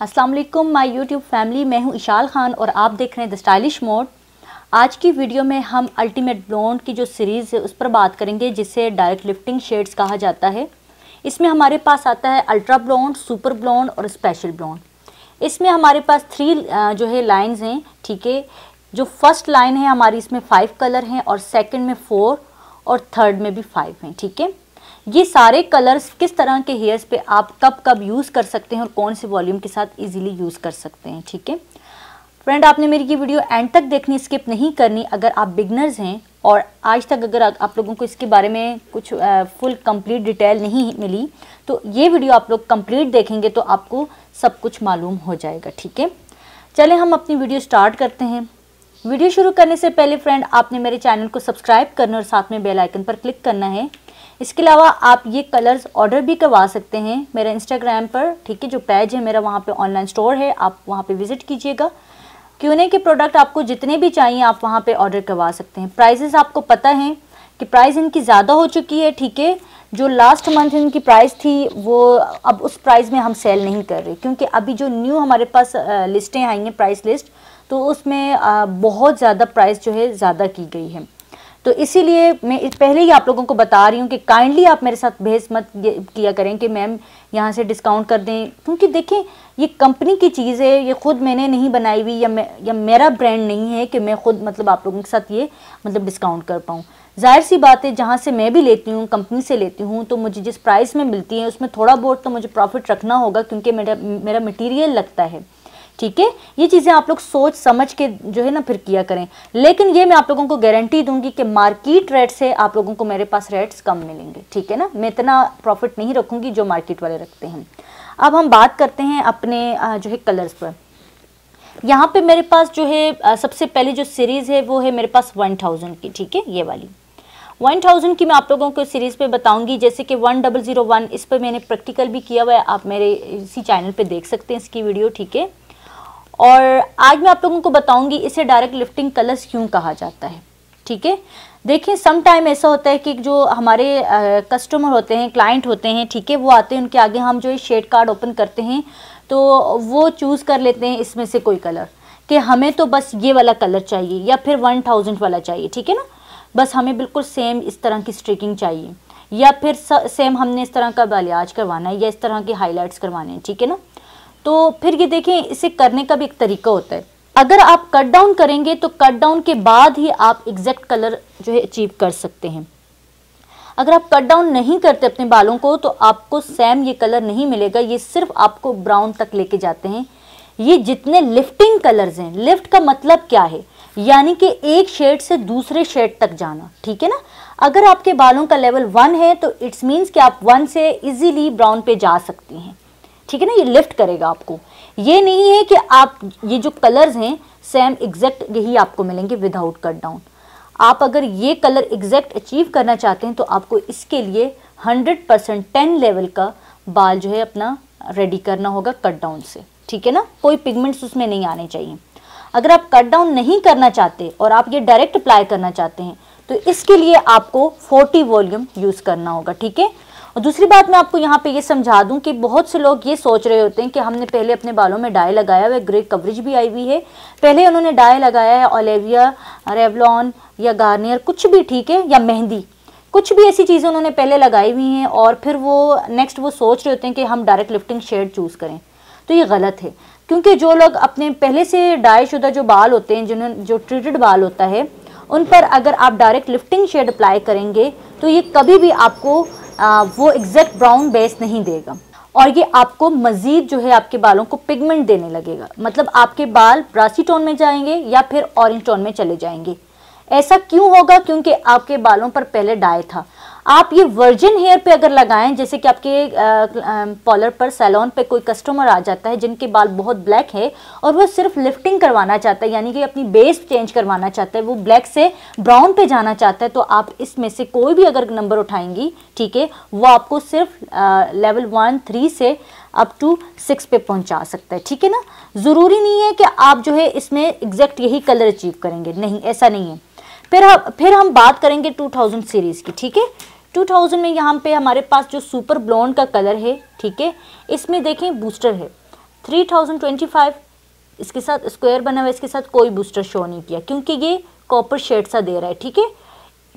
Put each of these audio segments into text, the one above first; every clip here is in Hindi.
अस्सलाम वालेकुम माय यूट्यूब फैमिली मैं हूं इशाल खान और आप देख रहे हैं द स्टाइलिश मोड आज की वीडियो में हम अल्टीमेट ब्लॉन्ड की जो सीरीज़ है उस पर बात करेंगे जिसे डायरेक्ट लिफ्टिंग शेड्स कहा जाता है इसमें हमारे पास आता है अल्ट्रा ब्लॉन्ड सुपर ब्लॉन्ड और स्पेशल ब्लॉन्ड इसमें हमारे पास थ्री जो है लाइन्स हैं ठीक है जो फर्स्ट लाइन है हमारी इसमें फ़ाइव कलर हैं और सेकेंड में फ़ोर और थर्ड में भी फाइव हैं ठीक है ये सारे कलर्स किस तरह के हेयर्स पे आप कब कब यूज़ कर सकते हैं और कौन से वॉल्यूम के साथ इजीली यूज़ कर सकते हैं ठीक है फ्रेंड आपने मेरी ये वीडियो एंड तक देखनी स्किप नहीं करनी अगर आप बिगनर्स हैं और आज तक अगर आप लोगों को इसके बारे में कुछ फुल कंप्लीट डिटेल नहीं मिली तो ये वीडियो आप लोग कंप्लीट देखेंगे तो आपको सब कुछ मालूम हो जाएगा ठीक है चले हम अपनी वीडियो स्टार्ट करते हैं वीडियो शुरू करने से पहले फ्रेंड आपने मेरे चैनल को सब्सक्राइब करना और साथ में बेल आइकन पर क्लिक करना है इसके अलावा आप ये कलर्स ऑर्डर भी करवा सकते हैं मेरा इंस्टाग्राम पर ठीक है जो पेज है मेरा वहाँ पे ऑनलाइन स्टोर है आप वहाँ पे विज़िट कीजिएगा क्यूने के प्रोडक्ट आपको जितने भी चाहिए आप वहाँ पे ऑर्डर करवा सकते हैं प्राइजेस आपको पता है कि प्राइस इनकी ज़्यादा हो चुकी है ठीक है जो लास्ट मंथ इनकी प्राइस थी वो अब उस प्राइस में हम सेल नहीं कर रहे क्योंकि अभी जो न्यू हमारे पास लिस्टें आई हैं प्राइस लिस्ट तो उसमें बहुत ज़्यादा प्राइस जो है ज़्यादा की गई है तो इसीलिए मैं पहले ही आप लोगों को बता रही हूँ कि काइंडली आप मेरे साथ भेज मत किया करें कि मैम यहाँ से डिस्काउंट कर दें क्योंकि देखें ये कंपनी की चीज़ है ये खुद मैंने नहीं बनाई हुई या मैं या मेरा ब्रांड नहीं है कि मैं खुद मतलब आप लोगों के साथ ये मतलब डिस्काउंट कर पाऊँ जाहिर सी बात है जहाँ से मैं भी लेती हूँ कंपनी से लेती हूँ तो मुझे जिस प्राइस में मिलती है उसमें थोड़ा बहुत तो मुझे प्रॉफिट रखना होगा क्योंकि मेरा मेरा मटीरियल लगता है ठीक है ये चीज़ें आप लोग सोच समझ के जो है ना फिर किया करें लेकिन ये मैं आप लोगों को गारंटी दूंगी कि मार्केट रेट से आप लोगों को मेरे पास रेट्स कम मिलेंगे ठीक है ना मैं इतना प्रॉफिट नहीं रखूंगी जो मार्केट वाले रखते हैं अब हम बात करते हैं अपने जो है कलर्स पर यहाँ पे मेरे पास जो है सबसे पहले जो सीरीज़ है वो है मेरे पास वन थाउजेंड की ठीक है ये वाली वन थाउजेंड की मैं आप लोगों को सीरीज़ पे बताऊंगी जैसे कि वन डबल ज़ीरो वन इस पर मैंने प्रैक्टिकल भी किया हुआ है आप मेरे इसी चैनल पे देख सकते हैं इसकी वीडियो ठीक है और आज मैं आप लोगों को बताऊंगी इसे डायरेक्ट लिफ्टिंग कलर्स क्यों कहा जाता है ठीक है देखिए सम टाइम ऐसा होता है कि जो हमारे कस्टमर होते हैं क्लाइंट होते हैं ठीक है वो आते हैं उनके आगे हम जो शेड कार्ड ओपन करते हैं तो वो चूज़ कर लेते हैं इसमें से कोई कलर कि हमें तो बस ये वाला कलर चाहिए या फिर वन थाउजेंड वाला चाहिए ठीक है ना बस हमें बिल्कुल सेम इस तरह की स्ट्रिकिंग चाहिए या फिर सेम हमने इस तरह का बलियाज करवाना है या इस तरह के हाईलाइट्स करवाने हैं ठीक है ना तो फिर ये देखें इसे करने का भी एक तरीका होता है अगर आप कट डाउन करेंगे तो कट डाउन के बाद ही आप एग्जैक्ट कलर जो है अचीव कर सकते हैं अगर आप कट डाउन नहीं करते अपने बालों को तो आपको सेम ये कलर नहीं मिलेगा ये सिर्फ आपको ब्राउन तक लेके जाते हैं ये जितने लिफ्टिंग कलर्स हैं लिफ्ट का मतलब क्या है यानी कि एक शेड से दूसरे शेड तक जाना ठीक है ना अगर आपके बालों का लेवल वन है तो इट्स मीन्स कि आप वन से इजीली ब्राउन पे जा सकती हैं ठीक है ना ये लिफ्ट करेगा आपको ये नहीं है कि आप ये जो कलर्स हैं सेम एग्जैक्ट यही आपको मिलेंगे विदाउट कट डाउन आप अगर ये कलर एग्जैक्ट अचीव करना चाहते हैं तो आपको इसके लिए हंड्रेड परसेंट टेन लेवल का बाल जो है अपना रेडी करना होगा कट डाउन से ठीक है ना कोई पिगमेंट्स उसमें नहीं आने चाहिए अगर आप कट डाउन नहीं करना चाहते और आप ये डायरेक्ट अप्लाई करना चाहते हैं तो इसके लिए आपको 40 वॉल्यूम यूज़ करना होगा ठीक है और दूसरी बात मैं आपको यहाँ पे ये समझा दूँ कि बहुत से लोग ये सोच रहे होते हैं कि हमने पहले अपने बालों में डाई लगाया हुआ ग्रे कवरेज भी आई हुई है पहले उन्होंने डाई लगाया है ओलेविया रेवलॉन या गार्नियर कुछ भी ठीक है या मेहंदी कुछ भी ऐसी चीज़ें उन्होंने पहले लगाई हुई हैं और फिर वो नेक्स्ट वो सोच रहे होते हैं कि हम डायरेक्ट लिफ्टिंग शेड चूज़ करें तो ये गलत है क्योंकि जो लोग अपने पहले से डायशुदा जो बाल होते हैं जिन्होंने जो ट्रीटेड बाल होता है उन पर अगर आप डायरेक्ट लिफ्टिंग शेड अप्लाई करेंगे तो ये कभी भी आपको वो एग्जैक्ट ब्राउन बेस नहीं देगा और ये आपको मज़ीद जो है आपके बालों को पिगमेंट देने लगेगा मतलब आपके बाल ब्रासी टोन में जाएंगे या फिर ऑरेंज टोन में चले जाएंगे ऐसा क्यों होगा क्योंकि आपके बालों पर पहले डाई था आप ये वर्जिन हेयर पे अगर लगाएं जैसे कि आपके पॉलर पर सैलॉन पे कोई कस्टमर आ जाता है जिनके बाल बहुत ब्लैक है और वो सिर्फ लिफ्टिंग करवाना चाहता है यानी कि अपनी बेस चेंज करवाना चाहता है वो ब्लैक से ब्राउन पे जाना चाहता है तो आप इसमें से कोई भी अगर नंबर उठाएंगी ठीक है वो आपको सिर्फ आ, लेवल वन थ्री से अप टू सिक्स पे पहुंचा सकता है ठीक है ना ज़रूरी नहीं है कि आप जो है इसमें एग्जैक्ट यही कलर अचीव करेंगे नहीं ऐसा नहीं है फिर हम फिर हम बात करेंगे 2000 सीरीज़ की ठीक है 2000 में यहाँ पे हमारे पास जो सुपर ब्लॉन्ड का कलर है ठीक है इसमें देखें बूस्टर है 3025 इसके साथ स्क्वायर बना हुआ है इसके साथ कोई बूस्टर शो नहीं किया क्योंकि ये कॉपर शेड सा दे रहा है ठीक है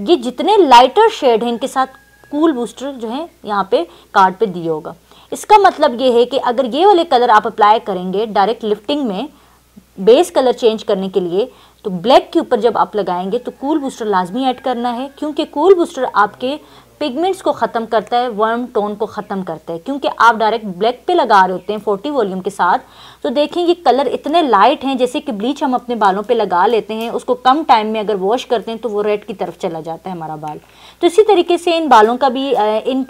ये जितने लाइटर शेड हैं इनके साथ कूल बूस्टर जो है यहाँ पे कार्ड पे दिए होगा इसका मतलब ये है कि अगर ये वाले कलर आप अप्लाई करेंगे डायरेक्ट लिफ्टिंग में बेस कलर चेंज करने के लिए तो ब्लैक के ऊपर जब आप लगाएंगे तो कूल बूस्टर लाजमी ऐड करना है क्योंकि कूल बूस्टर आपके पिगमेंट्स को ख़त्म करता है वर्म टोन को ख़त्म करता है क्योंकि आप डायरेक्ट ब्लैक पे लगा रहे होते हैं फोर्टी वॉल्यूम के साथ तो देखें ये कलर इतने लाइट हैं जैसे कि ब्लीच हम अपने बालों पे लगा लेते हैं उसको कम टाइम में अगर वॉश करते हैं तो वो रेड की तरफ चला जाता है हमारा बाल तो इसी तरीके से इन बालों का भी इन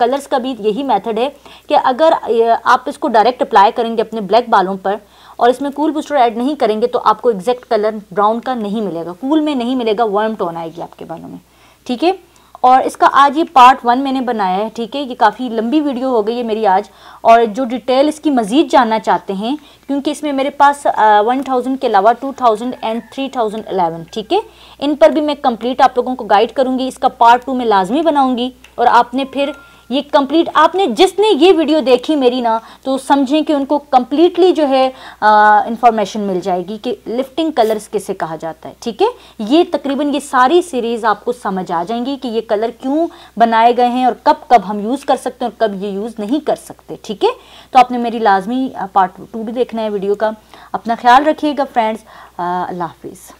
कलर्स का भी यही मैथड है कि अगर आप इसको डायरेक्ट अप्लाई करेंगे अपने ब्लैक बालों पर और इसमें कूल बूस्टर ऐड नहीं करेंगे तो आपको एग्जैक्ट कलर ब्राउन का नहीं मिलेगा कूल में नहीं मिलेगा वर्म टोन आएगी आपके बालों में ठीक है और इसका आज ये पार्ट वन मैंने बनाया है ठीक है ये काफ़ी लंबी वीडियो हो गई है मेरी आज और जो डिटेल इसकी मज़ीद जानना चाहते हैं क्योंकि इसमें मेरे पास वन थाउजेंड के अलावा two thousand and three thousand eleven ठीक है इन पर भी मैं कंप्लीट आप लोगों को गाइड करूँगी इसका पार्ट टू मैं लाजमी बनाऊँगी और आपने फिर ये कंप्लीट आपने जिसने ये वीडियो देखी मेरी ना तो समझें कि उनको कम्प्लीटली जो है इंफॉर्मेशन मिल जाएगी कि लिफ्टिंग कलर्स किसे कहा जाता है ठीक है ये तकरीबन ये सारी सीरीज़ आपको समझ आ जाएंगी कि ये कलर क्यों बनाए गए हैं और कब कब हम यूज़ कर सकते हैं और कब ये यूज़ नहीं कर सकते ठीक है तो आपने मेरी लाजमी पार्ट टू भी देखना है वीडियो का अपना ख्याल रखिएगा फ्रेंड्स अल्लाह हाफिज़